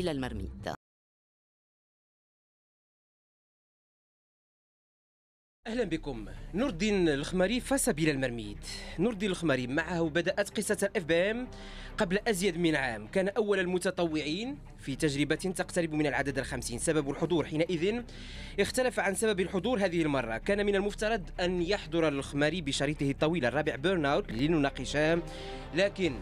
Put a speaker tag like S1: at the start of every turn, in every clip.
S1: إلى المرميد اهلا بكم نور الدين الخماري فسبيل المرميد نور الدين الخماري معه بدات قصه الاف بي ام قبل ازيد من عام كان اول المتطوعين في تجربه تقترب من العدد الخمسين سبب الحضور حينئذ اختلف عن سبب الحضور هذه المره كان من المفترض ان يحضر الخماري بشريطه الطويل الرابع بيرناوت لنناقشه لكن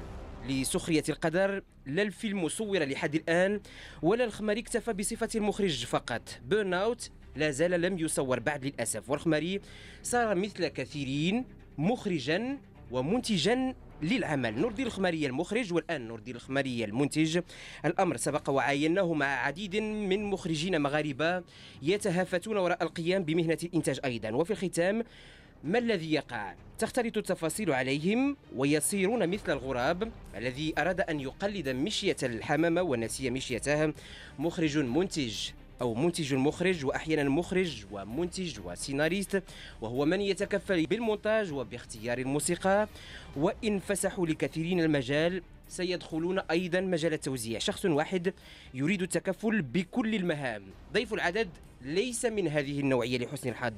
S1: لسخرية القدر لا الفيلم صور لحد الآن ولا الخماري اكتفى بصفة المخرج فقط بيرن أوت لا زال لم يصور بعد للأسف والخماري صار مثل كثيرين مخرجا ومنتجا للعمل نور الدين الخماري المخرج والان نور الدين الخماري المنتج الامر سبق وعايناه مع عديد من مخرجين مغاربه يتهافتون وراء القيام بمهنه الانتاج ايضا وفي الختام ما الذي يقع تختلط التفاصيل عليهم ويصيرون مثل الغراب الذي أراد أن يقلد مشية الحمامة ونسي مشيتها مخرج منتج أو منتج المخرج وأحيانا مخرج ومنتج وسيناريست وهو من يتكفل بالمونتاج وباختيار الموسيقى وإن فسحوا لكثيرين المجال سيدخلون أيضا مجال التوزيع شخص واحد يريد التكفل بكل المهام ضيف العدد ليس من هذه النوعية لحسن الحظ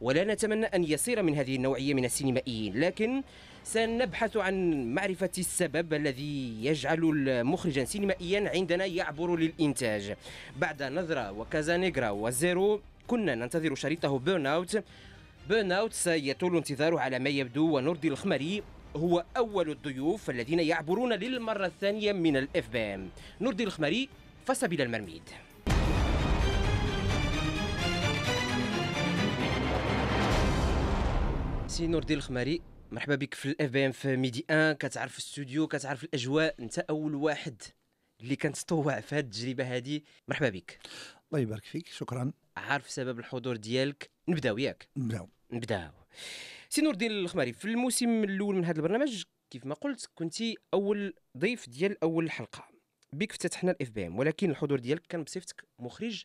S1: ولا نتمنى أن يصير من هذه النوعية من السينمائيين لكن سنبحث عن معرفة السبب الذي يجعل المخرجا سينمائيا عندنا يعبر للإنتاج بعد نظرة وكازانيغرا وزيرو كنا ننتظر شريطه بيرن اوت بيرن اوت سيطول انتظاره على ما يبدو ونردي الخمري هو أول الضيوف الذين يعبرون للمرة الثانية من الاف بي ام نردي الخمري فسبيل المرميد سي نور الدين الخماري مرحبا بك في الاف بي ام في ميدي ان كتعرف الاستوديو كتعرف الاجواء انت اول واحد اللي كنتطوع في هذه التجربه هذه مرحبا بك الله يبارك فيك شكرا عارف سبب الحضور ديالك نبداو ياك نبداو نبداو سي نور الدين الخماري في الموسم الاول من هذا البرنامج كيف ما قلت كنتي اول ضيف ديال اول حلقه بك افتتحنا الاف بي ام ولكن الحضور ديالك كان بصفتك مخرج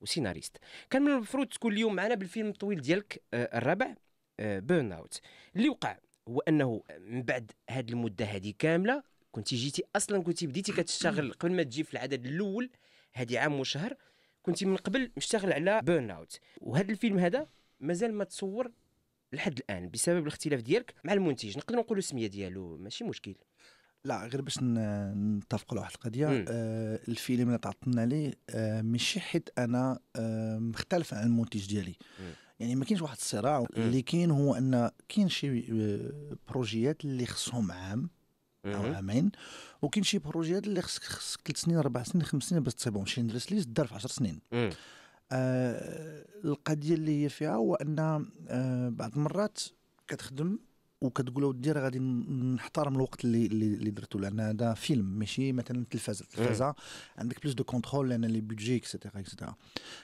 S1: وسيناريست كان من المفروض تكون اليوم معنا بالفيلم الطويل ديالك آه، الرابع بيرن اوت اللي وقع هو انه من بعد هذه المده هذه كامله كنت جيتي اصلا كنت بديتي كتشتغل قبل ما تجي في العدد الاول هذه عام وشهر كنت من قبل مشتغل على بيرن اوت وهذا الفيلم هذا مازال ما تصور لحد الان بسبب الاختلاف ديالك مع المنتج نقدر نقولوا السميه ديالو ماشي مشكل
S2: لا غير باش نتفقوا على واحد القضيه آه الفيلم اللي تعطلنا عليه آه ماشي حيت انا آه مختلف عن المنتج ديالي مم. يعني ما كاينش واحد الصراع اللي كاين هو ان كاين شي آه، بروجيات اللي خصهم عام
S1: او عامين
S2: وكاين شي بروجيات اللي خصك خصك ثلاث سنين اربع سنين خمس سنين باش تصيبهم شي ندرس ليست دار في 10 سنين آه القضيه اللي هي فيها هو ان آه بعض المرات كتخدم وكتقول ودي راه غادي نحترم الوقت اللي اللي درتو لان هذا فيلم ماشي مثلا التلفازه التلفازه عندك بلوس دو كونترول لان لي بودجي اكسيتيرا اكسيتيرا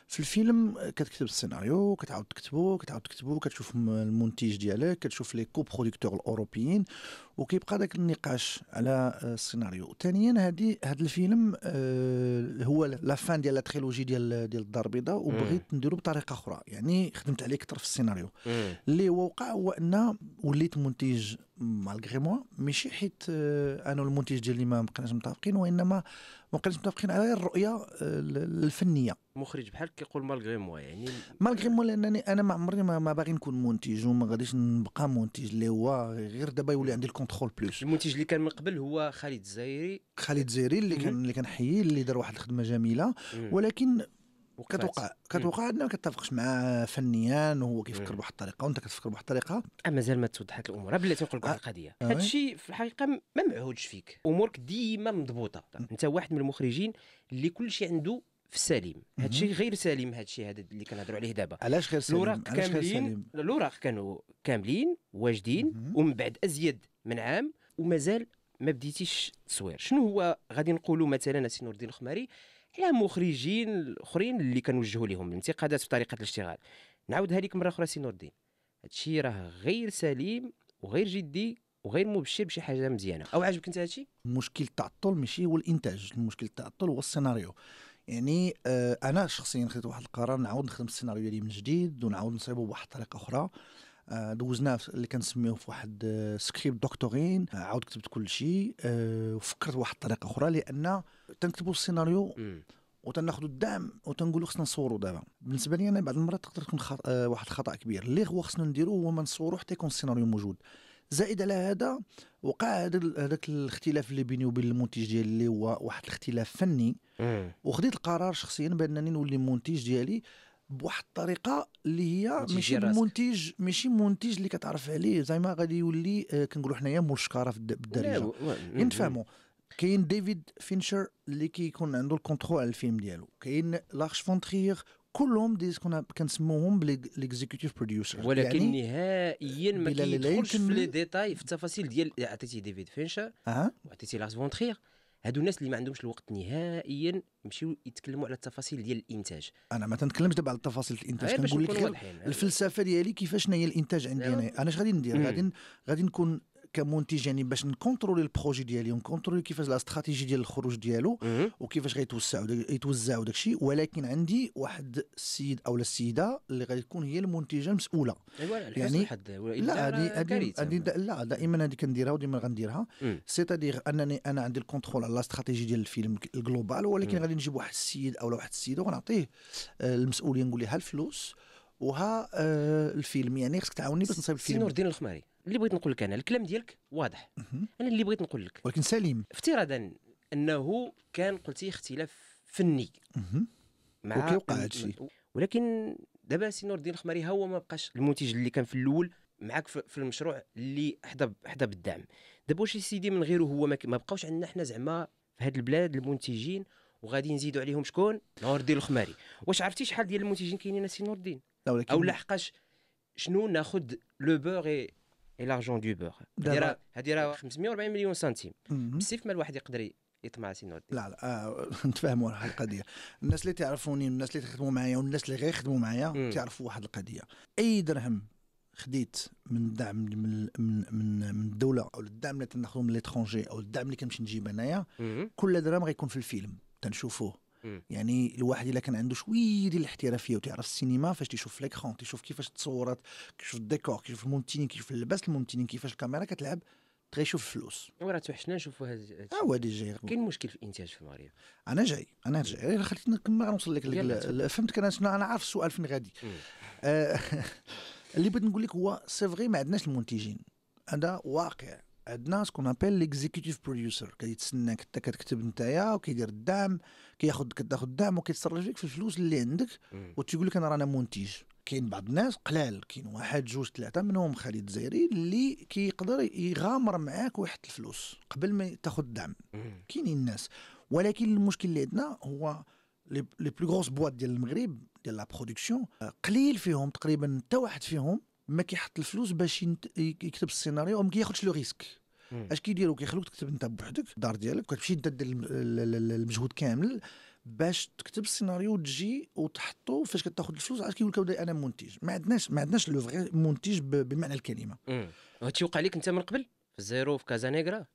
S2: في الفيلم كتكتب السيناريو كتعاود تكتبو كتعاود تكتبو كتشوف المنتج ديالك كتشوف لي كو بروديكتور الاوروبيين وكيبقى داك النقاش على آه، السيناريو ثانيا هادي هاد الفيلم آه هو لا فان ديال لا تريلوجي ديال ديال الدار البيضاء وبغيت إيه. نديرو بطريقه اخرى يعني خدمت عليه اكثر في السيناريو إيه. اللي وقع هو ان وليت المنتج مالغري موا ماشي حيت آه، انا والمنتج ديالي ما بقيناش متفقين وانما ما بقيناش متفقين على الرؤيه آه، الفنيه
S1: مخرج بحال كيقول مالغري موا يعني
S2: مالغري موا لانني انا ما عمرني ما باغي نكون منتج وما غاديش نبقى منتج اللي هو غير دابا يولي عندي الكونترول بلوس المنتج
S1: اللي كان من قبل هو خالد الزايري
S2: خالد الزايري اللي كان اللي كنحييه اللي دار واحد الخدمه جميله ولكن وكتوقع كتوقع انه ما كتفقش مع فنيا وهو كيفكر بواحد
S1: الطريقه وانت كتفكر بواحد الطريقه مازال ما توضحت الامور بلا تنقول لك واحد آه. القضيه آه. هذا الشيء في الحقيقه ما معهودش فيك امورك ديما مضبوطه انت واحد من المخرجين اللي كل شيء عنده في السليم هذا الشيء غير سليم هذا الشيء هذا اللي كنهضروا عليه دابا علاش غير سليم الوراق كاملين الاوراق كانوا كاملين واجدين ومن بعد ازيد من عام ومازال ما بديتيش التصوير شنو هو غادي نقولوا مثلا سي نور الدين الخماري على مخرجين اخرين اللي كنوجهوا لهم الانتقادات في طريقه الاشتغال نعاودها لك مره اخرى سي نور الدين هادشي راه غير سليم وغير جدي وغير مبشر بشي حاجه مزيانه او عجبك انت هادشي مشكل التعطل ماشي هو الانتاج المشكل التعطل هو السيناريو يعني
S2: آه انا شخصيا خديت واحد القرار نعاود نخدم السيناريو ديالي من جديد ونعاود نصيبه بواحد الطريقه اخرى آه، دوزناه اللي كنسميوه في واحد آه، سكريبت دكتورين آه، عاود كتبت كل شيء وفكرت واحد الطريقه اخرى لان تنكتبوا السيناريو وتناخذوا الدعم وتنقولوا خصنا نصوروا دابا بالنسبه لي انا بعض المرات تقدر تكون خط... آه واحد الخطا كبير اللي هو خصنا نديرو هو ما نصوروا حتى يكون السيناريو موجود زائد على هذا وقع هذاك الاختلاف اللي بيني وبين المنتج ديالي اللي هو واحد الاختلاف فني وخديت القرار شخصيا بانني نولي المنتج ديالي بواحد الطريقه اللي هي ماشي منتج ماشي منتج اللي كتعرف عليه زعما غادي يولي آه، كنقولوا حنايا مشكره في الدارجه نتفاهموا كاين ديفيد فينشر اللي كيكون عنده الكونترول على الفيلم ديالو كاين لارش فونتريغ كلهم ديز كنا كنسموهم ليكزيكوتيف بروديوسر ولكن يعني
S1: نهائيا ما كيدخلش في لي ديتاي في التفاصيل ديال عطيتي ديفيد فينشر أه؟ وعطيتي لاس فونترير هادو الناس اللي ما عندهمش الوقت نهائيا يمشيو يتكلموا على التفاصيل ديال الانتاج
S2: انا ما تنتكلمش دابا على تفاصيل الانتاج آه، كنقول لك الفلسفه ديالي كيفاش هي الانتاج عندي انا انا اش غادي ندير غادي غادي نكون كمنتج يعني باش نكونترولي البروجي ديالي ونكونترولي كيفاش لا استراتيجي ديال الخروج ديالو وكيفاش غيتوسع يتوزع وداك الشيء ولكن عندي واحد السيد او السيده اللي غتكون هي المنتجه المسؤوله يعني لا هذه لا دائما هذه كنديرها وديما غنديرها سيتادير انني انا عندي الكونترول على الاستراتيجي ديال الفيلم الجلوبال ولكن غادي نجيب واحد السيد او واحد السيده ونعطيه آه، المسؤوليه نقول لها الفلوس وها آه، الفيلم يعني خصك تعاوني باش نصايب الفيلم نور الدين
S1: الخماري اللي بغيت نقول لك انا الكلام ديالك واضح انا اللي بغيت نقول لك ولكن سليم افتراضا انه كان قلتي اختلاف فني
S2: مع وكيوقع هذا الشيء
S1: ولكن دابا سي نور الدين الخماري هو ما بقاش المنتج اللي كان في الاول معاك في المشروع اللي حدا حدا بالدعم دابا واش سيدي من غيره هو ما بقاوش عندنا حنا زعما في هذه البلاد المنتجين وغادي نزيدوا عليهم شكون نور الدين الخماري واش عرفتي شحال ديال المنتجين كاينين سي نور الدين او لحقاش شنو ناخذ لو بور اي لارجون دو بور هذه راه هذه راه 540 مليون سنتيم بسيف ما الواحد يقدر يطمع سي نوردي
S2: لا لا آه نتفاهموا راه القضيه الناس اللي تعرفوني والناس اللي تخدموا معايا والناس اللي غير يخدموا معايا تعرفوا واحد القضيه اي درهم خديت من دعم من من من, الدوله او الدعم اللي تناخذوه من ليترونجي او الدعم اللي كنمشي نجيب انايا كل درهم غيكون في الفيلم تنشوفوه يعني الواحد الا كان عنده شويه ديال الاحترافيه وتعرف السينما فاش تيشوف ليكخون تيشوف كيفاش تصورت كيشوف الديكور كيشوف المونتينين كيشوف اللباس المونتينين كيفاش الكاميرا كتلعب تغيشوف الفلوس وراه توحشنا نشوفوا هاد اه هو هادي جاي كاين مشكل في الانتاج في المغرب انا جاي انا جاي غير خليت نكمل نوصل لك فهمتك انا شنو انا عارف السؤال فين غادي آه، اللي بغيت نقول لك هو سي فغي ما عندناش المنتجين هذا واقع عندنا سكون ابل ليكزيكوتيف بروديوسر كيتسناك حتى كتكتب نتايا وكيدير الدعم كياخذ كتاخذ الدعم وكيتصرف لك في الفلوس اللي عندك وتيقول لك انا رانا منتج كاين بعض الناس قلال كاين واحد جوج ثلاثه منهم خالد زيري اللي كيقدر يغامر معاك ويحط الفلوس قبل ما تاخذ الدعم كاينين الناس ولكن المشكل اللي عندنا هو لي بلو غروس بواط ديال المغرب ديال لا برودكسيون قليل فيهم تقريبا حتى واحد فيهم ما كيحط الفلوس باش يكتب السيناريو وما كياخذش لو ريسك اش كيديروا كيخلوك تكتب انت بوحدك الدار ديالك كتمشي انت دير المجهود كامل باش تكتب السيناريو وتجي وتحطو فاش كتاخذ الفلوس عاد كيقول لك انا منتج ما عندناش ما عندناش لو فغي منتج بمعنى الكلمه
S1: هادشي وقع لك انت من قبل في الزيرو في كازا نيغرا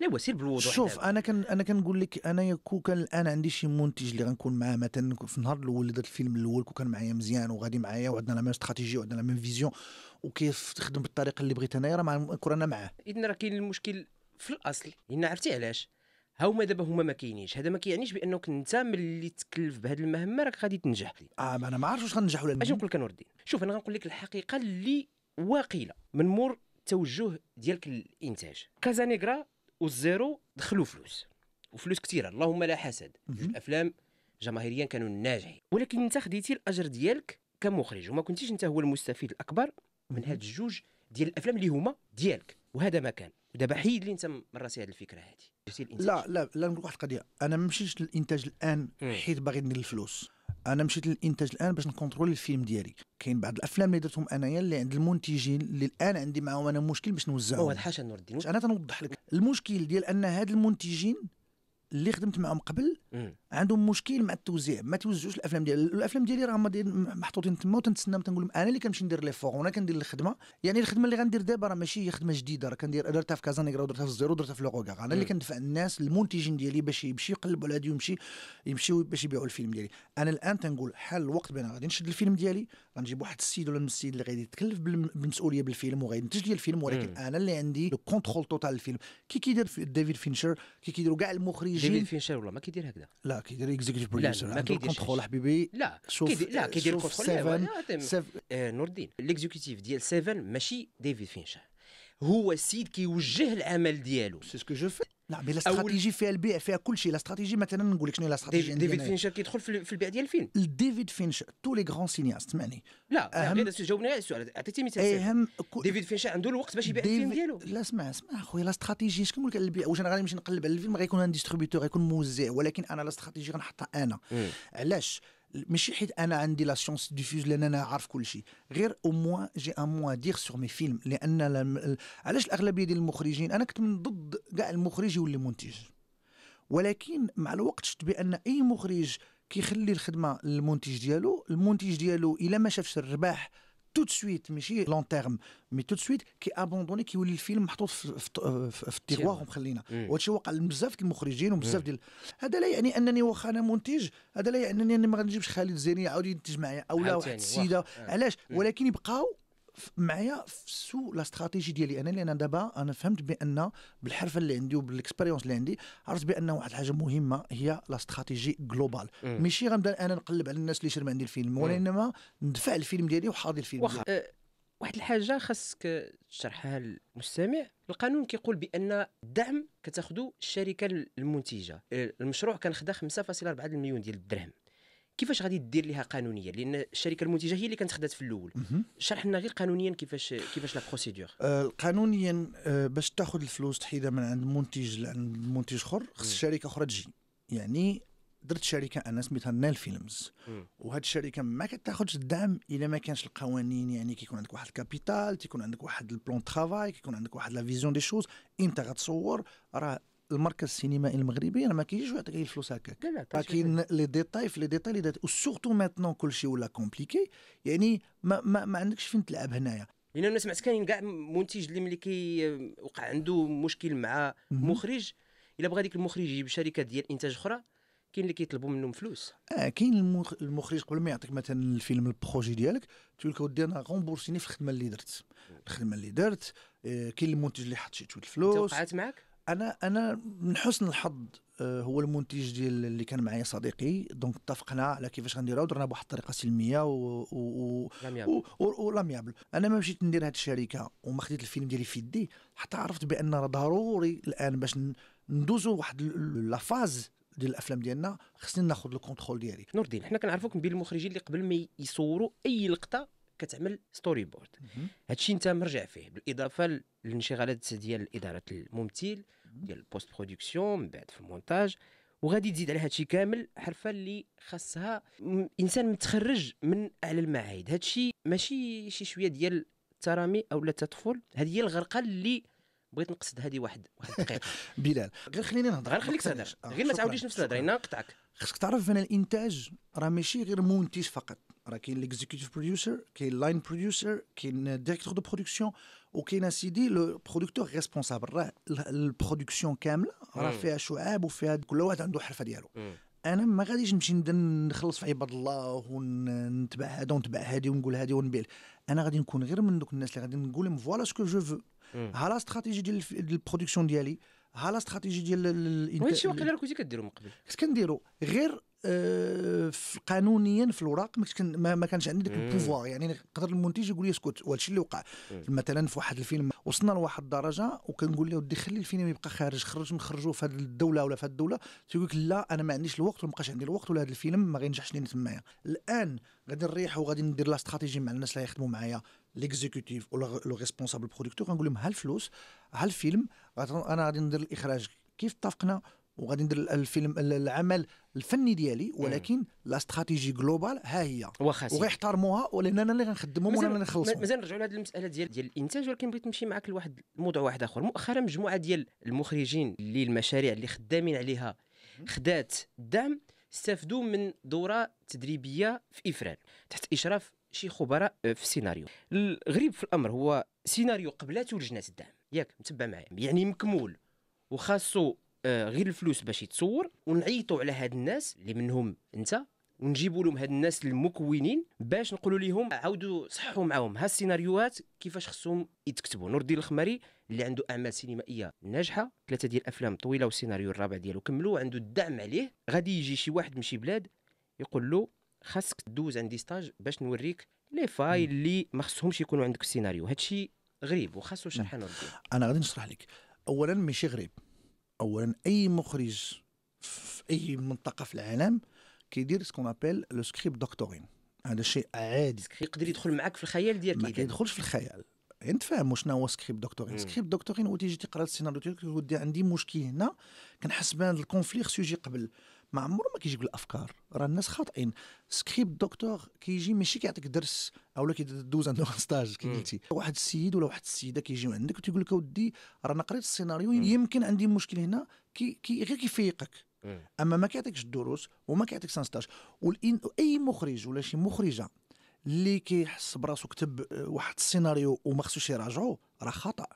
S1: لا سير بالوضوح شوف
S2: انا كان انا كنقول لك انا كون كان الان عندي شي منتج اللي غنكون معاه مثلا في النهار الاول اللي درت الفيلم الاول كون كان معايا مزيان وغادي معايا وعندنا لا ميم استراتيجي وعندنا لا ميم فيزيون وكيف تخدم بالطريقه اللي بغيت انايا راه كون انا معاه
S1: اذا راه كاين المشكل في الاصل لان عرفتي علاش ها هما دابا هما ما كاينينش هذا ما كيعنيش بانك انت ملي تكلف بهذه المهمه راك غادي تنجح اه ما انا ما عارف واش غننجح ولا لا اش نقول لك نور الدين شوف انا غنقول لك الحقيقه اللي واقيله من مور التوجه ديالك للانتاج كازانيغرا والزيرو دخلوا فلوس وفلوس كثيره اللهم لا حسد الافلام جماهيريا كانوا ناجحين ولكن انت خديتي الاجر ديالك كمخرج وما كنتيش انت هو المستفيد الاكبر من هاد الجوج ديال الافلام اللي هما ديالك وهذا ما كان ودابا حيد لي انت من راسي هذه الفكره هذه لا
S2: لا لا نقول واحد القضيه انا ما مشيتش للانتاج الان حيت باغي ندير الفلوس انا مشيت للانتاج الان باش نكونترول الفيلم ديالي كاين بعض الافلام اللي درتهم انايا اللي عند المنتجين اللي الان عندي معاهم انا مشكل باش نوزعهم هو الحاشا نور الدين انا تنوضح لك المشكل ديال ان هاد المنتجين اللي خدمت معهم قبل عندهم مشكل مع التوزيع ما توزعوش الافلام ديال الافلام ديالي راه محطوطين تما وتنتسناهم تنقول لهم انا اللي كنمشي ندير لي فور وانا كندير الخدمه يعني الخدمه اللي غندير دابا راه ماشي هي خدمه جديده راه كندير درتها في نيغرا ودرتها في الزيرو ودرتها في لوغوكا انا اللي كندفع الناس المنتجين ديالي باش يمشي يقلبوا على هادي ويمشي يمشيو باش يبيعوا الفيلم ديالي انا الان تنقول حال الوقت بين غادي نشد الفيلم ديالي غنجيب واحد السيد ولا السيد اللي غادي يتكلف بالمسؤوليه بالفيلم ينتج لي الفيلم ولكن انا اللي عندي لو كونترول توتال الفيلم كي كيدير ديفيد فينشر كي كيديروا كاع المخرجين ديفيد
S1: فينشر والله ما كيدير هكذا
S2: لا كيدير اكزيكتيف بروديوسر ما كيدير كونترول
S1: حبيبي لا شوف كيدير لا كيدير كونترول نور الدين الاكزيكتيف ديال سيفن ماشي ديفيد فينشر هو السيد كيوجه العمل ديالو سي سكو جو في لا مي استراتيجي
S2: فيها البيع فيها كل شيء لا استراتيجي مثلا نقول لك شنو لا استراتيجي ديفيد فينشر
S1: كيدخل في
S2: البيع ديال الفيلم ديفيد فينشر تو لي غران سينياست معني
S1: لا أهم... جاوبني على السؤال عطيتي مثال إيه، اهم كو... ديفيد فينشر عنده الوقت باش يبيع الفيلم
S2: ديالو لا اسمع اسمع خويا استراتيجي اش كنقول لك على البيع واش انا غادي نمشي نقلب على الفيلم غيكون عندي غيكون موزع ولكن انا لا استراتيجي غنحطها انا علاش ماشي حيت انا عندي لا شونس ديفوز لان انا عارف كل شيء غير او موان جي ان موان دير سور مي فيلم لان علاش الاغلبيه ديال المخرجين انا كنت من ضد كاع المخرج يولي منتج ولكن مع الوقت شفت بان اي مخرج كيخلي الخدمه للمنتج ديالو المنتج ديالو الا ما شافش الرباح tout de suite ماشي لون تيرم مي tout de suite كي ابوندوني كيولي الفيلم محطوط في, في, في التيغوار ومخلينا وهذا الشيء وقع لبزاف ديال المخرجين وبزاف ديال هذا لا يعني انني واخا انا منتج هذا لا يعني انني ما غنجيبش خالد زيني يعاود ينتج معايا او لا واحد السيده علاش ولكن يبقاو معايا في سوء لا استراتيجي ديالي انا لان دابا انا فهمت بان بالحرفه اللي عندي وبالاكسبيريونس اللي عندي عرفت بان واحد الحاجه مهمه هي لا استراتيجي جلوبال ماشي غنبدا
S1: انا نقلب على الناس اللي شرم عندي الفيلم وانما ندفع الفيلم ديالي وحاضر الفيلم وخ... ديالي. أه واحد الحاجه خاصك تشرحها للمستمع القانون كيقول بان الدعم كتاخذو الشركه المنتجه المشروع كان خدا 5.4 مليون ديال الدرهم كيفاش غادي دير لها قانونيا لان الشركه المنتجه هي اللي كانت خدات في الاول شرح لنا غير قانونيا كيفاش كيفاش لا بروسيدور
S2: آه، قانونيا آه، باش تاخذ الفلوس تحيدها من عند منتج لعند منتج اخر خص شركه اخرى تجي يعني درت شركه انا سميتها نال فيلمز وهاد الشركه ما كتاخذش الدعم الا ما كانش القوانين يعني كيكون عندك واحد الكابيتال تيكون عندك واحد البلان ترافاي كيكون عندك واحد لا فيزيون دي شوز انت غتصور راه المركز السينمائي المغربي راه ما كيجيش غير الفلوس هكاك لكن كاين لي ديتاي في لي ديتاي لي ديتاي وسورتو ماتنون كلشي ولا كومبليكي يعني ما, ما, ما عندكش فين تلعب هنايا
S1: يعني انا سمعت كاين كاع منتج اللي ملي كي وقع عنده مشكل مع مخرج الا بغى ديك المخرج يجيب شركه ديال انتاج اخرى كاين اللي كيطلبوا منهم فلوس
S2: اه كاين المخ... المخرج قبل ما يعطيك مثلا الفيلم البروجي ديالك تقول لك ودي انا غومبورسيني في الخدمه اللي درت الخدمه اللي درت آه كاين المنتج اللي حط شي الفلوس توقعات معك انا انا من حسن الحظ آه، هو المنتج ديال اللي كان معايا صديقي دونك اتفقنا على كيفاش غنديرها ودرنا بواحد الطريقه سلميه و و و لاميابل انا ما مشيت ندير هذه الشركه وما خديت الفيلم ديالي في يدي حتى عرفت بان راه ضروري الان باش ندوزو واحد لا فاز ديال الافلام ديالنا خصني ناخذ الكونترول ديالي نور الدين حنا
S1: كنعرفوك من بين المخرجين اللي قبل ما يصوروا اي لقطه كتعمل ستوري بورد هادشي انت مرجع فيه بالاضافه للانشغالات ديال اداره الممثل ديال البوست برودكسيون من بعد في المونتاج وغادي تزيد على هادشي كامل حرفه اللي خاصها انسان متخرج من اعلى المعاهد هادشي ماشي شي شويه ديال الترامي او لا تدخل هذه هي الغرقه اللي بغيت نقصد هذه واحد واحد دقيقه بلال غير خليني نهضر غير خليك تهضر آه، غير ما تعاوديش نفس الهضره انا نقطعك
S2: خصك تعرف ان الانتاج راه ماشي غير منتج فقط راه كاين ليكزيكوتيف بروديوسر كاين لاين بروديوسر كاين ديريكتور دو برودكسيون وكاين اسيدي لو برودكتور ريسبونسابل راه البرودكسيون كامله راه فيها شعاب وفيها كل واحد عنده حرفه ديالو انا ما غاديش نمشي نبدا نخلص في عباد الله ونتبع هذا ونتبع هذه ونقول هذه ونبيع انا غادي نكون غير من دوك الناس اللي غادي نقول لهم فوالا سكو جو فو ها لا استراتيجي ديال البرودكسيون ديالي ها لا استراتيجي ديال الانتاج وهادشي واقيلا
S1: كنتي كديرو من قبل
S2: كنت كنديرو غير آه، قانونيا في الوراق ما كانش عندي ذاك البوفوار يعني قدر المنتج يقول لي اسكت وهذا الشيء اللي وقع مثلا في واحد الفيلم وصلنا لواحد الدرجه وكنقول له ودي خلي الفيلم يبقى خارج خرج نخرجوه في هذه الدوله ولا في هذه الدوله تيقول لك لا انا ما عنديش الوقت وما بقاش عندي الوقت ولا هذا الفيلم ما غينجحش لين تمايا الان غادي نريح وغادي ندير لا استراتيجي مع الناس اللي يخدموا معايا ليكزيكوتيف ولا لو ريسبونسابل برودكتور غنقول لهم ها الفلوس ها الفيلم انا غادي ندير الاخراج كيف اتفقنا وغادي ندير الفيلم العمل الفني ديالي ولكن لا
S1: استراتيجي جلوبال ها هي وغيحترموها
S2: ولان انا اللي غنخدمهم وانا اللي نخلصهم مازال
S1: نرجعوا لهذه المساله ديال ديال الانتاج ولكن بغيت نمشي معك لواحد الموضوع واحد اخر مؤخرا مجموعه ديال المخرجين اللي المشاريع اللي خدامين عليها خدات الدعم استفدوا من دوره تدريبيه في افران تحت اشراف شي خبراء آه، في السيناريو الغريب في الامر هو سيناريو قبلته لجنه الدعم ياك متبع معايا يعني مكمول وخاصو آه، غير الفلوس باش يتصور ونعيطوا على هاد الناس اللي منهم انت ونجيبوا لهم هاد الناس المكونين باش نقولوا لهم عاودوا صحوا معاهم ها السيناريوهات كيفاش خصهم يتكتبوا نور الدين الخماري اللي عنده اعمال سينمائيه ناجحه ثلاثه ديال الافلام طويله والسيناريو الرابع ديالو كملوا عنده الدعم عليه غادي يجي شي واحد من شي بلاد يقول له خاصك تدوز عندي ستاج باش نوريك لي فايل اللي ما خصهمش يكونوا عندك السيناريو هادشي غريب وخاصو شرح نور الدين
S2: انا غادي نشرح لك
S1: اولا ماشي غريب
S2: اولا اي مخرج في اي منطقه في العالم كيدير سكون ابيل لو سكريبت دكتورين هذا شيء عادي
S1: يقدر يدخل معك في الخيال ديالك ما كيدخلش
S2: في الخيال انت فاهم شنو هو سكريبت دكتورين سكريبت دكتورين وتيجي تقرا السيناريو ديالك ودي عندي مشكل هنا كنحس بان الكونفليكت سوجي قبل ما عمره ما كيجيب الافكار راه الناس خاطئين سكريبت دكتور كيجي ماشي كيعطيك درس اولا كيدوز عنده ستاج كي قلتي واحد السيد ولا واحد السيده كيجيو عندك وتيقول لك اودي رانا قريت السيناريو يمكن عندي مشكل هنا كي, كي غير كيفيقك اما ما كيعطيكش الدروس وما كيعطيكش ستاج اي مخرج ولا شي مخرجه اللي كيحس براسو كتب آه، واحد السيناريو وما خصوش يراجعو راه خطأ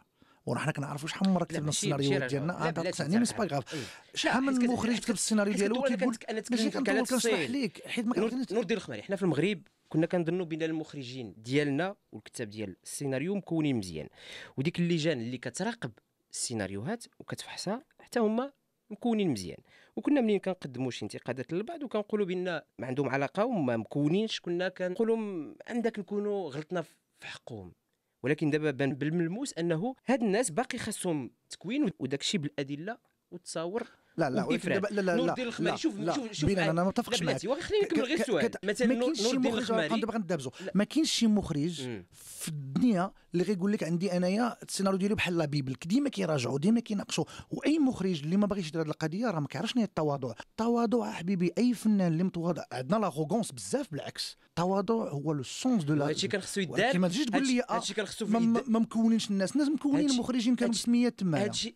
S2: ونحن كنعرفوا شحال من مره كتبنا السيناريو ديالنا يعني مي سبا غاف شحال من مخرج كتب السيناريو ديالو وكيقول ماشي كنقول كنشرح ليك
S1: حيت ما نور الدين الخماري حنا في المغرب كنا كنظنوا بان المخرجين ديالنا والكتاب ديال السيناريو مكونين مزيان وديك اللجان اللي كتراقب السيناريوهات وكتفحصها حتى هما مكونين مزيان وكنا منين كنقدموا شي انتقادات للبعض وكنقولوا بان ما عندهم علاقه وما مكونينش كنا كنقولوا عندك نكونوا غلطنا في حقهم ولكن دابا بان بالملموس انه هاد الناس باقي خاصهم تكوين وداكشي بالادله وتصاور لا لا لا لا لا لا نور الدين الخماري شوف شوف شوف لا انا ما متفقش معاك واخا خليني نكمل غير السؤال مثلا لا لا لا دابا غندابزو
S2: ما كاينش شي مخرج في الدنيا اللي غيقول لك عندي انايا السيناريو ديالي بحال لا بيبل ديما كيراجعوا ديما كيناقشوا واي مخرج اللي ما باغيش يدير هذه القضيه راه ما كيعرفش شنو هي التواضع التواضع حبيبي اي فنان اللي متواضع عندنا لاغوغونس بزاف بالعكس التواضع هو لو سونس دو لا هادشي كان خصو يدار ما تجيش تقول لي آه، هادشي كان خصو ما مكونينش الناس الناس مكونين المخرجين كانوا لا تما هادشي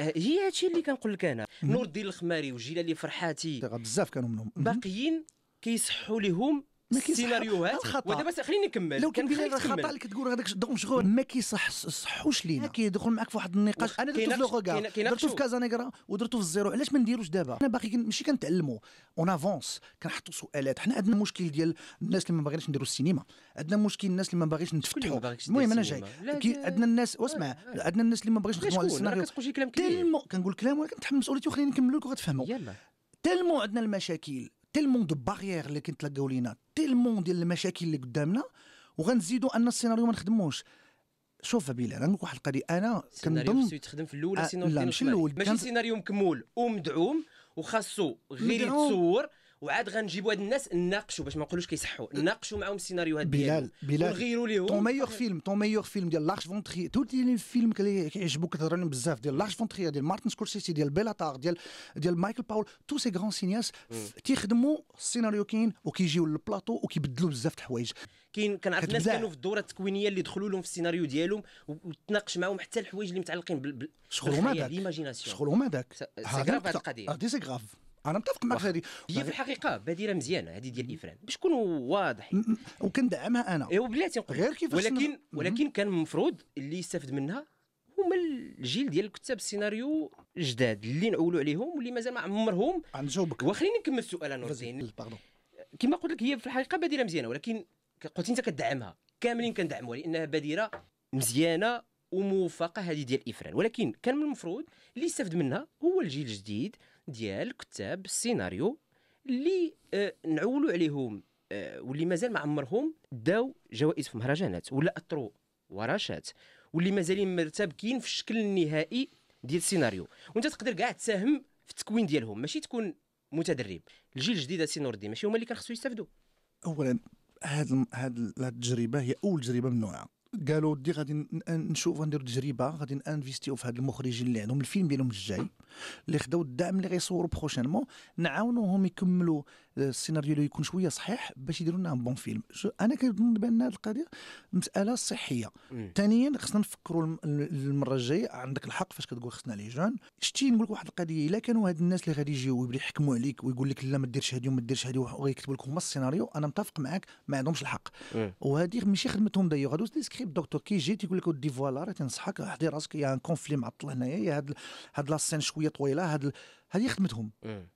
S2: هي هادشي اللي
S1: كنقول لك انا نعم. نور الدين الخماري وجيلالي فرحاتي بزاف كانوا منهم باقيين كيصحوا لهم سيناريوهات خطا ودابا خليني نكمل لو كان بين الخطا اللي
S2: كتقول هذاك الدوق مشغول ما كيصحوش لينا كيدخل معك في واحد النقاش انا درتو في لوغوكا درتو في كازا نيغرا ودرتو في الزيرو علاش ما نديروش دابا انا باقي ماشي كنتعلموا اون افونس كنحطوا سؤالات حنا عندنا مشكل ديال الناس اللي ما باغيناش نديروا السينما عندنا مشكل الناس اللي ما باغيش نتفتحوا المهم انا جاي عندنا الناس واسمع عندنا الناس اللي ما باغيش نخدموا على السيناريو كنقول كلام ولكن تحمل مسؤوليتي وخليني نكمل لك وغتفهموا تلمو عندنا المشاكل تيلمون دو باغيير اللي كنتلاقاو لينا تيلمون ديال المشاكل اللي قدامنا وغنزيدوا ان السيناريو ما نخدموش شوف بلال انا واحد القضيه انا كنظن
S1: يتخدم في الاول آه، سيناريو لا ماشي الاول ماشي سيناريو مكمول ومدعوم وخاصو غير يتصور وعاد غنجيبوا هاد الناس ناقشوا باش ما نقولوش كيصحوا ناقشوا معاهم السيناريوهات بلال بلال تون
S2: ليهم طون ميور فيلم طون ميور فيلم ديال لارش فونتري توت لي فيلم كيعجبوك كتهضر عليهم بزاف ديال لارش فونتري ديال مارتن سكورسيسي ديال بيلاتار ديال ديال مايكل باول تو سي غران سينياس تيخدموا السيناريو كاين وكيجيو للبلاطو وكيبدلوا بزاف د الحوايج
S1: كاين كنعرف ناس كانوا في الدوره التكوينيه اللي دخلوا لهم في السيناريو ديالهم وتناقش معاهم حتى الحوايج اللي متعلقين بال شغلهم هذاك شغلهم
S2: هذاك سي غراف القضيه
S1: سي غراف انا متفق معك في هذه هي في الحقيقه بادره مزيانه هذه ديال افران باش نكونوا واضحين وكندعمها انا ايوا بلاتي غير كيف ولكن م ولكن كان المفروض اللي يستافد منها هما الجيل ديال كتاب السيناريو الجداد اللي نعولوا عليهم واللي مازال ما عمرهم غنجاوبك وخليني نكمل السؤال انا نورزين كما قلت لك هي في الحقيقه بادره مزيانه ولكن قلت انت كدعمها كاملين كندعموها لانها بادره مزيانه وموفقه هذه ديال افران ولكن كان من المفروض اللي يستافد منها هو الجيل الجديد ديال كتاب السيناريو اللي آه، نعولوا عليهم آه، واللي مازال ما عمرهم داو جوائز في مهرجانات ولا اثروا ورشات واللي مازالين مرتبكين في الشكل النهائي ديال السيناريو وانت تقدر كاع تساهم في التكوين ديالهم ماشي تكون متدرب الجيل الجديد السي نور الدين ماشي هما اللي كان خصو يستافدوا
S2: اولا هذه هاد التجربه هي اول تجربه من نوعها قالوا دي غادي نشوف ندير تجربه غادي انفيستيو في هاد المخرجين اللي عندهم الفيلم ديالهم الجاي اللي خداو الدعم اللي غيصوروا بروشينمون نعاونوهم يكملوا آه، السيناريو اللي يكون شويه صحيح باش يديروا لنا بون فيلم انا كنظن بان هذه القضيه مساله صحيه ثانيا خصنا نفكروا المره الجايه عندك الحق فاش كتقول خصنا لي جون شتي نقول لك واحد القضيه الا كانوا هاد الناس اللي غادي يجيو يبداو يحكموا عليك ويقول لك لا ما ديرش هادي وما ديرش هادي ويكتبوا لك السيناريو انا متفق معاك ما عندهمش الحق وهذه ماشي خدمتهم دايو هادو كيب دكتور كي جي تيقول لك ودي فوالا راه تنصحك حضي راسك يا ان كونفلي معطل هنايا يا هاد هاد لاسين شويه طويله هاد هذه خدمتهم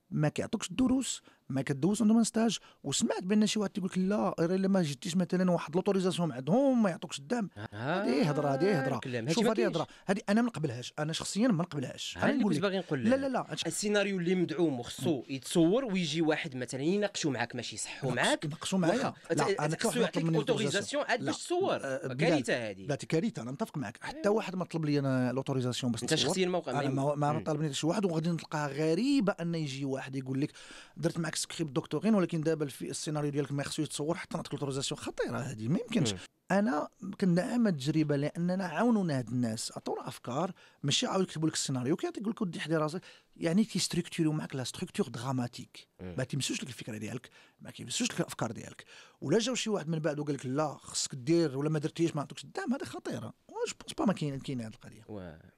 S2: ما كيعطوكش الدروس ما كدوز عندهم ستاج وسمعت بان شي واحد تيقول لك لا غير الا ما جبتيش مثلا واحد لوتوريزاسيون عندهم ما يعطوكش الدم
S1: هذه آه، هضره هذه هضره شوف هذه هضره
S2: هذه انا ما نقبلهاش انا شخصيا ما نقبلهاش انا اللي كنت باغي نقول لا
S1: لا لا السيناريو اللي مدعوم وخصو يتصور ويجي واحد مثلا يناقشوا معاك ماشي يصحوا معاك يناقشوا معايا لا انا يعطيك لوتوريزاسيون عاد باش تصور آه، كارثه هذه لا
S2: كارثه انا متفق معك حتى أيوه. واحد ما طلب لي انا لوتوريزاسيون باش انت شخصيا ما ما طلبني شي واحد وغادي نلقاها غريبه ان يجي واحد يقول لك درت معك سكريبت دكتورين ولكن دابا في السيناريو ديالك ما خصو يتصور حتى نعطيك لوتوريزاسيون خطيره هذه ما يمكنش انا كندعم التجربه لاننا عاونونا هاد الناس عطونا افكار ماشي عاود يكتبوا لك السيناريو كيعطيك لك ودي حدي راسك يعني كيستركتوريو معك لا ستركتور دراماتيك ما تيمسوش لك الفكره ديالك ما كيمسوش لك الافكار ديالك ولا جاو شي واحد من بعد وقال لك لا خصك دير ولا ما درتيش ما عطوكش الدعم هذه خطيره
S1: جو بونس با ما كاين كاين هذه القضيه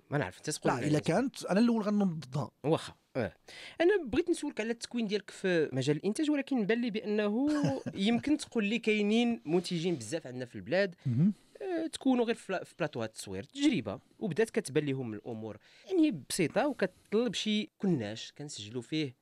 S1: ما نعرف انت تقول لا الا كانت انا الاول غنضدها واخا اه انا بغيت نسولك على التكوين ديالك في مجال الانتاج ولكن بان لي بانه يمكن تقول لي كاينين منتجين بزاف عندنا في البلاد آه، تكونوا غير في بلاطو التصوير تجربه وبدات كتبان لهم الامور يعني بسيطه وكتطلب شي كناش كنسجلوا فيه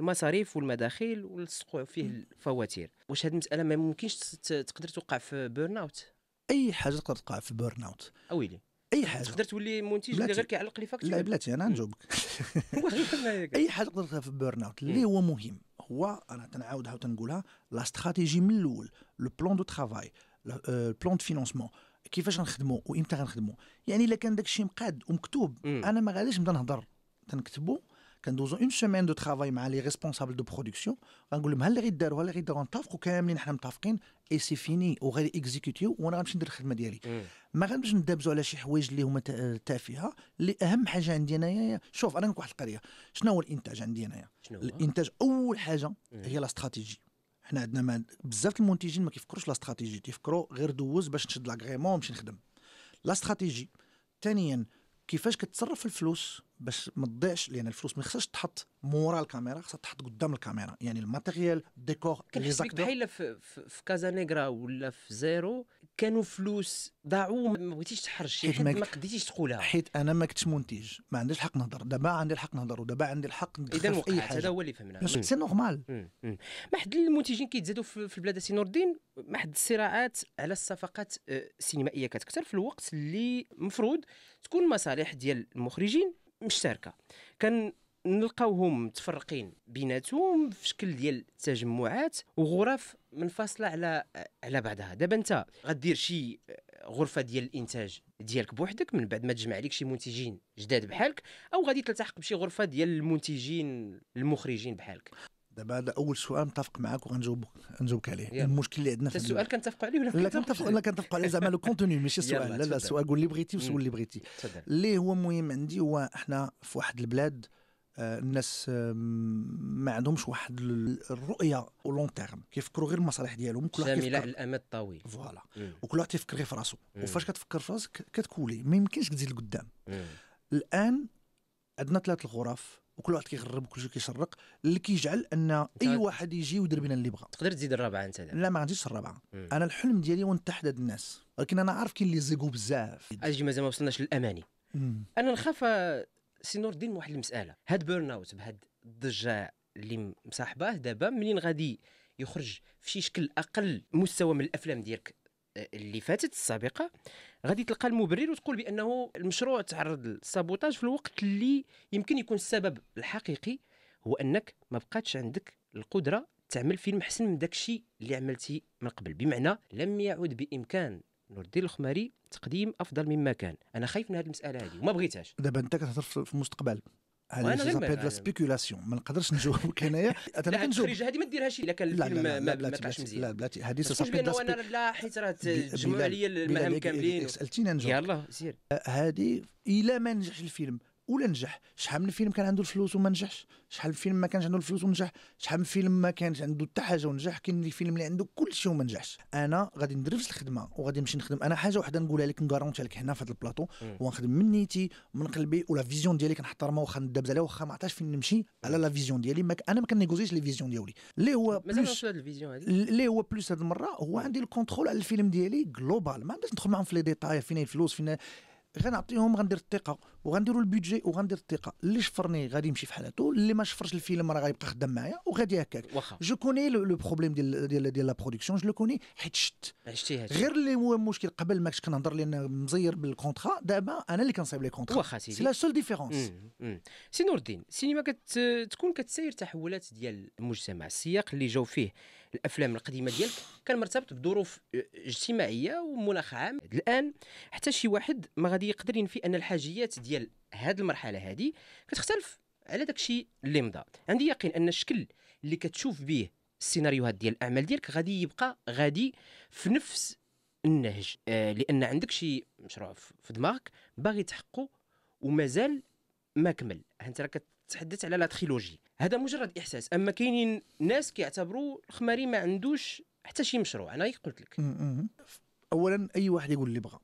S1: المصاريف والمداخل ونلصقوا فيه الفواتير واش هذه المساله ما ممكنش تقدر توقع في بيرن اوت اي حاجه تقدر توقع في بيرن اوت اويلي اي حاجه تقدر تولي منتج اللي غير كيعلق لي فاكتور لا بلاتي
S2: انا نجاوبك اي حاجه تقدر تدخل في اوت اللي هو مهم هو انا تنعاودها وتنقولها لا استراتيجي من الاول لو بلان دو ترافاي البلان دو فينونسمون كيفاش غنخدموا وامتى غنخدموا يعني الا كان داك الشيء مقاد ومكتوب انا ما غاديش نبدا نهضر تنكتبو كندوزو اون سيمين دو ترافاي مع لي ريسبونسابل دو برودكسيون غنقول لهم ها اللي ها اللي غيداروا نتفقوا كاملين حنا متفقين اي سي فيني وغير اكزيكوتيو وانا غنمشي ندير الخدمه ديالي ما غنمشي ندابزو على شي حوايج اللي هما تافهه اللي اهم حاجه عندي انايا شوف انا واحد القضيه شنو هو الانتاج عندي انايا الانتاج اول حاجه هي لا استراتيجي حنا عندنا بزاف المنتجين ما كيفكروش لا استراتيجي تيفكروا غير دوز باش نشد لاغريمون ونمشي نخدم لا استراتيجي ثانيا كيفاش كتصرف في الفلوس باش ما تضيعش لان الفلوس ما خصهاش تحط مورا الكاميرا خصها تحط قدام الكاميرا يعني الماتيريال ديكور لي زاكتور
S1: بحال في كازا نيغرا ولا في زيرو كانوا فلوس ضاعوا ما بغيتيش تحرج شي ما قديتيش تقولها
S2: حيت انا ما كنتش منتج ما عنديش الحق نهضر دابا عندي الحق نهضر ودابا عندي الحق ندخل في اي حاجه هذا هو اللي فهمنا سي نورمال ما
S1: حد المنتجين كيتزادوا في البلاد سي نور الدين ما حد الصراعات على الصفقات آه، السينمائيه كتكثر في الوقت اللي مفروض تكون المصالح ديال المخرجين مشتركه كان نلقاوهم متفرقين بيناتهم في شكل ديال تجمعات وغرف منفصله على على بعضها دابا انت غدير شي غرفه ديال الانتاج ديالك بوحدك من بعد ما تجمع لك شي منتجين جداد بحالك او غادي تلتحق بشي غرفه ديال المنتجين المخرجين بحالك
S2: دابا هذا اول سؤال متفق معاك وغنجاوبك غنجاوبك عليه المشكل اللي عندنا في السؤال كنتفقوا
S1: عليه ولا لا كنتفقوا لا كنتفقوا
S2: عليه زعما لو كونتوني ماشي السؤال لا لا السؤال قول اللي بغيتي وسول اللي بغيتي اللي هو مهم عندي هو احنا في واحد البلاد آه، الناس ما عندهمش واحد الرؤيه ولون تيرم كيفكروا غير المصالح ديالهم كل واحد كيفكر الامد
S1: الطويل فوالا وكل
S2: واحد كيفكر غير في راسو وفاش كتفكر في راسك كتكولي ما يمكنش تزيد لقدام الان عندنا ثلاث الغرف وكل واحد كيغرب وكل شيء كيشرق اللي كيجعل ان اي واحد يجي ويدير بنا اللي بغى تقدر
S1: تزيد الرابعه انت لا ما عنديش
S2: الرابعه انا الحلم ديالي هو نتحد الناس ولكن انا عارف كاين اللي زيغو بزاف
S1: اجي مازال ما وصلناش للاماني مم. انا نخاف سي نور الدين واحد المساله هاد بيرن اوت بهاد الضجاع اللي مصاحباه دابا منين غادي يخرج في شي شكل اقل مستوى من الافلام ديالك آه، اللي فاتت السابقه غادي تلقى المبرر وتقول بانه المشروع تعرض للسابوتاج في الوقت اللي يمكن يكون السبب الحقيقي هو انك ما بقاتش عندك القدره تعمل فيلم احسن من داكشي اللي عملتي من قبل بمعنى لم يعد بامكان نور الدين الخماري تقديم افضل مما كان انا خايف من هذه المساله هذه وما بغيتهاش
S2: دابا انت كتهضر في المستقبل
S1: هذا سابيل لا
S2: سبيكولاسيون ما نقدرش نجاوبك هنايا انا كنجاوب الخريجه
S1: هذه ما ديرهاش الا كان الفيلم ما طلعش مزيان
S2: لا بلاتي هذه سابيل لا انا
S1: لا حيت راه تجمع عليا المهام كاملين
S2: سالتيني نجاوب يلاه سير هذه الى ما نجحش الفيلم ولا نجح شحال من فيلم كان عنده الفلوس وما نجحش شحال من فيلم ما كانش عنده الفلوس ونجح شحال من فيلم ما كانش عنده حتى حاجه ونجح كاين الفيلم اللي عنده كل شيء وما نجحش انا غادي ندرس الخدمه وغادي نمشي نخدم انا حاجه واحده نقولها لك نغارونتي لك هنا في هذا البلاطو ونخدم من نيتي من قلبي ولا فيزيون ديالي كنحترمها واخا ندابز عليها واخا ما عطاش فين نمشي على لا فيزيون ديالي مك... انا ما كنيغوزيش لي فيزيون ديالي اللي هو بلوس
S1: اللي
S2: هو بلوس هذه المره هو عندي الكونترول على الفيلم ديالي جلوبال ما عنديش ندخل معاهم في لي ديتاي فين الفلوس فين غنعطيهم غندير الثقه وغنديروا البيدجي وغندير الثقه اللي شفرني غادي يمشي في حالته اللي ما شفرش الفيلم راه غيبقى خدام معايا وغادي هكاك جو كوني لو بروبليم ديال ديال ديال لا برودكسيون جو لو كوني حيت شت غير اللي هو المشكل قبل ما كنت كنهضر لان مزير بالكونترا دابا انا اللي كنصايب لي كونترا واخا سيدي سي لا سول ديفيرونس
S1: سي نور الدين السينما كتكون كتسير تحولات ديال المجتمع السياق اللي جاو فيه الافلام القديمه ديالك كان مرتبط بظروف اجتماعيه ومناخ عام الان حتى شي واحد ما غادي يقدر ينفي ان الحاجيات ديال هذه المرحله هذه كتختلف على داك الشيء اللي مضى عندي يقين ان الشكل اللي كتشوف به السيناريوهات ديال الاعمال ديالك غادي يبقى غادي في نفس النهج آه لان عندك شي مشروع في دماغك باغي تحقه ومازال ما كمل انت راك تحدث على لا تريلوجي هذا مجرد احساس اما كاينين ناس كيعتبروا الخماري ما عندوش حتى شي مشروع انا قلت لك اولا اي واحد يقول اللي بغى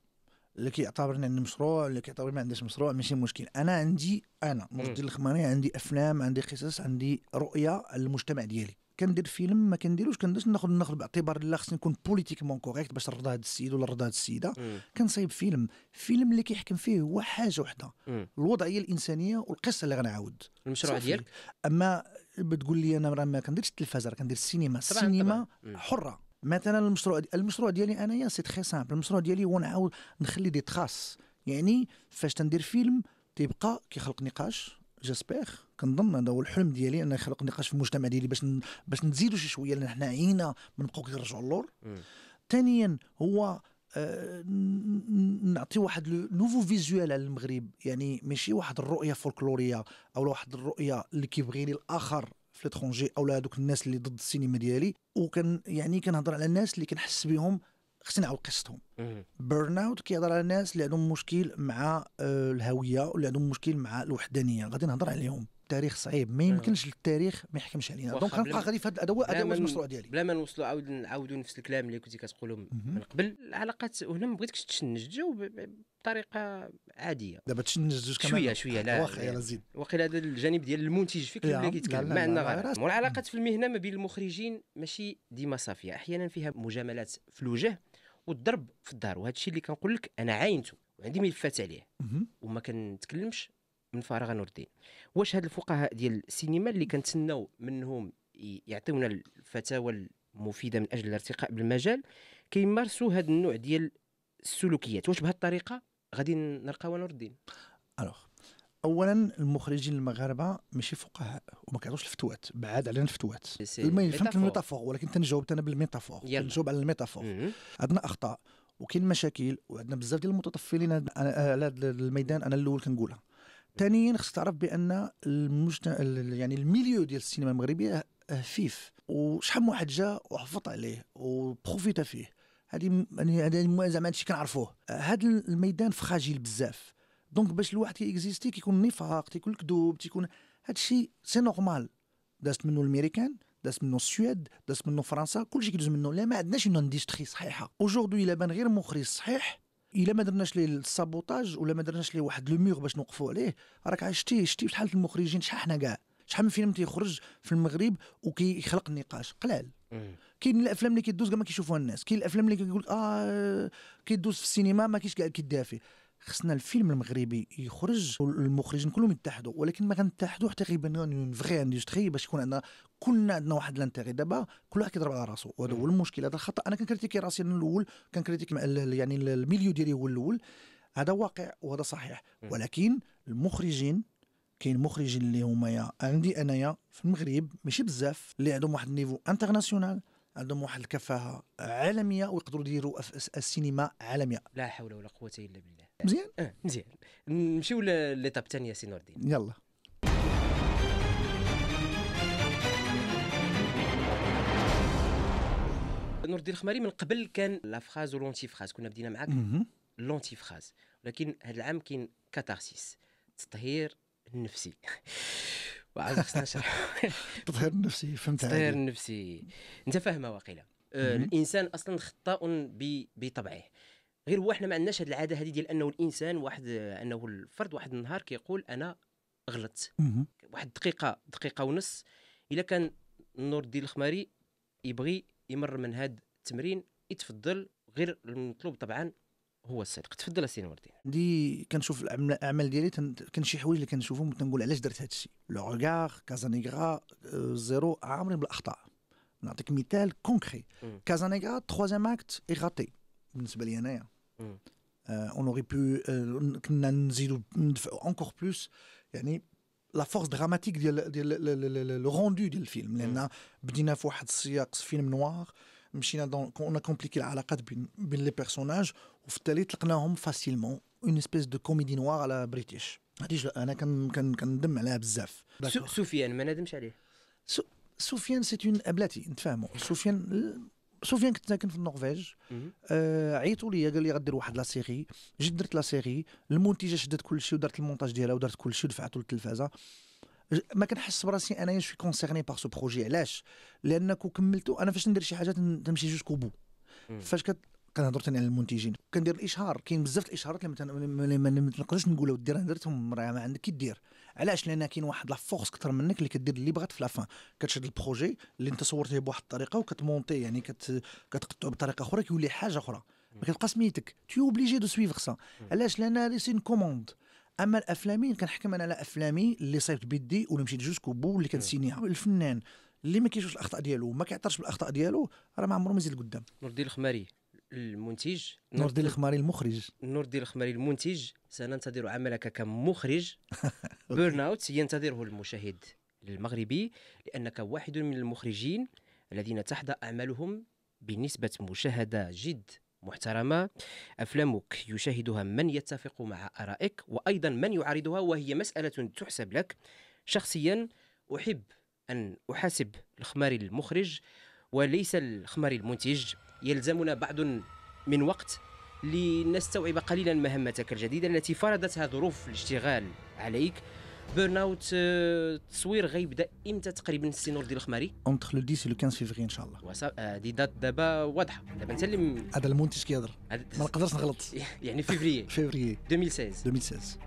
S1: اللي
S2: كيعتبرني عندي مشروع اللي كيعتبر ما عنديش مشروع ماشي مشكل انا عندي انا مرشد الخماري عندي افلام عندي قصص عندي رؤيه للمجتمع ديالي كندير فيلم ما كنديروش كنديرش ناخذ ناخذ باعتبار لا خصني نكون بوليتيكمون كوريكت باش نرضى هذا السيد ولا نرضى هذه السيده كنصايب فيلم فيلم اللي كيحكم فيه هو حاجه وحده الوضعيه الانسانيه والقصه اللي غنعاود المشروع ديالك اما بتقول لي انا راه ما كنديرش التلفزه راه كندير السينما طبعاً السينما طبعاً. حره مثلا المشروع المشروع ديالي انايا سي تخي سامبل المشروع ديالي هو نعاود نخلي دي تخاص يعني فاش تندير فيلم تيبقى كيخلق نقاش جيسبيغ كنظن هذا هو الحلم ديالي اني نخلق نقاش في المجتمع ديالي باش ن... باش نزيدوا شي شويه لان حنا عينا ما نبقاو كنرجعوا للور ثانيا هو آه نعطي واحد نوفو فيزوال على المغرب يعني ماشي واحد الرؤيه فولكلوريه او واحد الرؤيه اللي كيبغيني الاخر في لترونجي او هذوك الناس اللي ضد السينما ديالي وكان يعني كنهضر على الناس اللي كنحس بهم خصني نعاود قصتهم بيرن اوت كيهضر على الناس اللي عندهم مشكل مع آه، الهويه واللي عندهم مشكل مع الوحدانيه غادي نهضر عليهم التاريخ صعيب ما يمكنش التاريخ ما يحكمش علينا دونك غنبقى غادي في هذا هو المشروع ديالي
S1: بلا ما نوصلوا عاود نعاودوا نفس الكلام اللي كنتي كتقولوا من قبل العلاقات هنا ما بغيتكش تشنج جاوب بطريقه عاديه دابا تشنج كمان شويه شويه لا واخا يلا زيد واقيلا هذا الجانب ديال المنتج فيك اللي كيتكلم ما عندنا والعلاقات في المهنه ما بين المخرجين ماشي ديما صافيه احيانا فيها مجاملات في الوجه والضرب في الدار وهذا الشيء اللي كنقول لك انا عاينته وعندي ملفات عليه وما كنتكلمش من فراغ نور الدين واش هاد الفقهاء ديال السينما اللي كنتسناو منهم يعطيونا الفتاوى المفيده من اجل الارتقاء بالمجال كيمارسوا هذا النوع ديال السلوكيات واش بهذه الطريقه غادي نرقاو نور الدين الوغ
S2: اولا المخرجين المغاربه ماشي فقهاء وما كيعطوش الفتوات بعاد على الفتوات ما فهمت الميتافور ولكن تنجاوب انا بالميتافور تنجاوب على الميتافور عندنا اخطاء وكاين مشاكل وعندنا بزاف ديال المتطفلين آه، على هذا الميدان انا الاول كنقولها ثانيا خصك تعرف بان المجتمع يعني الميليو ديال السينما المغربيه هفيف وشحال من واحد جا وحفظ عليه وبروفيتا فيه هذه يعني هذا زعما هادشي كنعرفوه هذا الميدان فخاجيل بزاف دونك باش الواحد كيكزيستي كيكون النفاق تيكون الكذوب تيكون هادشي سي نورمال دازت منه الميريكان دازت منه السويد دازت منه فرنسا كلشي كيدوز منه لا ما عندناش اون اندستري صحيحه اوجوردي الا بان غير مخرج صحيح الا ما درناش ليه السابوتاج ولا ما درناش ليه واحد لو ميغ باش نوقفوا عليه راك عشتي شتي شحال المخرجين شحال حنا كاع شحال من فيلم تيخرج في المغرب وكيخلق النقاش قلال إيه. كاين الافلام اللي كيدوز كما ما كيشوفوها الناس كاين الافلام اللي كيقول اه كيدوز في السينما ما كاينش كاع كيدافي خصنا الفيلم المغربي يخرج والمخرجين كلهم يتحدوا ولكن ما غنتحدوا حتى غيبان اون فغي اندستري باش يكون عندنا كلنا عندنا واحد لانتيغي دابا كل واحد كيضرب على راسو وهذا هو المشكل هذا الخطا انا كنكريتيكي راسي من الاول كنكريتيك يعني الميليو ديالي هو الاول هذا واقع وهذا صحيح ولكن المخرجين كاين مخرجين اللي هما عندي انايا في المغرب ماشي بزاف اللي عندهم واحد النيفو انترناسيونال عندهم واحد الكفاءه عالميه ويقدروا يديروا السينما عالميه لا حول ولا قوه
S1: الا بالله مزيان اه مزيان نمشيو لليتاب الثانيه سي نور الدين يلا نور الدين الخماري من قبل كان لا فراز ولونتي فراز كنا بدينا معاك لونتي فراز ولكن هذا العام كاين كاتارسيس تطهير نفسي وعاد خصنا نشرح
S2: النفسي فهمت التطهير
S1: النفسي انت فاهمه واقيلا آه، الانسان اصلا خطاء بطبعه غير هو احنا ما عندناش هذه العاده هذه ديال انه الانسان واحد انه الفرد واحد النهار كيقول انا غلطت واحد دقيقه دقيقه ونص الا كان نور الدين الخماري يبغي يمر من هذا التمرين يتفضل غير المطلوب طبعا هو الصدق تفضل السي وردي
S2: دي كنشوف الاعمال ديالي كان شي حوايج اللي كنشوفهم كنقول علاش درت هذا الشيء لو روغار كازانيغرا زيرو عامرين بالاخطاء نعطيك مثال كونكري كازانيغرا تخوازيام اكت ايغاتي بالنسبه لي انايا اون اوري بو كنا نزيدو ندفعو اونكور بلوس يعني لا فورس دراماتيك ديال ديال لو روندو ديال الفيلم لان بدينا في واحد السياق فيلم نوار مشينا دون اون كومبليكي العلاقات بين بين لي بيرسوناج وفي التالي طلقناهم فاسيلمون اون اسبيس دو كوميدي نوار على بريتيش هذه انا كندم عليها بزاف
S1: سفيان ما ندمش عليه
S2: سفيان سي اون بلاتي نتفاهموا سفيان سفيان كنت ساكن في النرويج آه عيطوا لي قال لي غدير واحد لا سيري جيت درت لا سيري المنتجه شدت كل شيء المونتاج ديالها ودرت كل شيء ودفعته للتلفازه ما كنحس براسي انايا شوي كونسيرني باغ سو بروجي علاش لان كو كملتو انا فاش ندير شي حاجه تمشي جوسكو بو فاش كت كنهضر ثاني على المنتجين كندير الاشهار كاين بزاف الاشهارات اللي ما نقدرش نقولها ودير درتهم راه ما عندك كي دير علاش لان كاين واحد لا فورس كثر منك اللي كدير اللي بغات في لافان كتشد البروجي اللي انت صورتيه بواحد الطريقه وكتمونتي يعني كت... كتقطعو بطريقه اخرى كيولي حاجه اخرى ما كتبقى سميتك تو اوبليجي دو سويفغ سا علاش لان هذه سي كوموند اما الافلامي كنحكم انا على افلامي اللي صيفط بيدي واللي مشيت جوج كوبو واللي كنسينيها الفنان اللي ما كيشوفش الاخطاء ديالو ما كيعترفش بالاخطاء ديالو راه ما عمره ما يزيد لقدام
S1: نور الدين الخماري المنتج نور الدين
S2: الخماري المخرج
S1: نور الدين الخماري المنتج سننتظر عملك كمخرج بيرن اوت ينتظره المشاهد المغربي لانك واحد من المخرجين الذين تحظى اعمالهم بنسبه مشاهده جد محترمة أفلامك يشاهدها من يتفق مع آرائك وأيضا من يعارضها وهي مسألة تحسب لك شخصيا أحب أن أحاسب الخمار المخرج وليس الخمار المنتج يلزمنا بعض من وقت لنستوعب قليلا مهمتك الجديدة التي فرضتها ظروف الاشتغال عليك بيرن اوت التصوير غيبدا امتى تقريبا السينور ديال الخماري
S2: اونتخ لو 10 و لو 15 فيفري ان شاء الله
S1: هذه دات دابا واضحه دابا انت اللي
S2: هذا المنتج كيهضر
S1: ما نقدرش نغلط يعني فيفري فيفري 2016 2016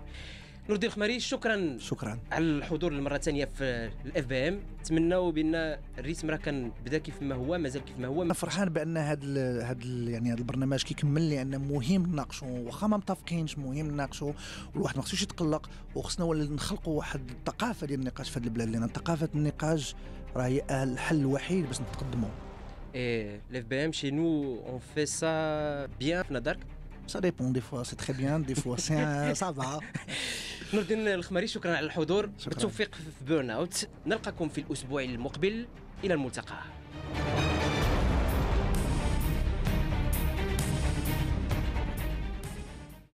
S1: نور الدين الخماري شكرا شكرا على الحضور المره الثانيه في الاف بي ام نتمناو بان الريتم راه كان بدا كيف ما هو مازال كيف ما هو انا فرحان
S2: بان هذا هذا يعني هذا البرنامج كيكمل لان مهم نناقشوا واخا ما متفقينش مهم نناقشوا والواحد ما خصوش يتقلق وخصنا ولا نخلقوا واحد الثقافه ديال النقاش في هذه البلاد لان ثقافه النقاش راه هي الحل الوحيد باش نتقدموا
S1: ايه ام شي نو اون في سا بيان في نظرك
S2: Ça dépend, des fois c'est très bien, des fois c'est ça va.
S1: نور الدين الخماري شكرا على الحضور بالتوفيق في بيرن اوت نلقاكم في الاسبوع المقبل الى الملتقى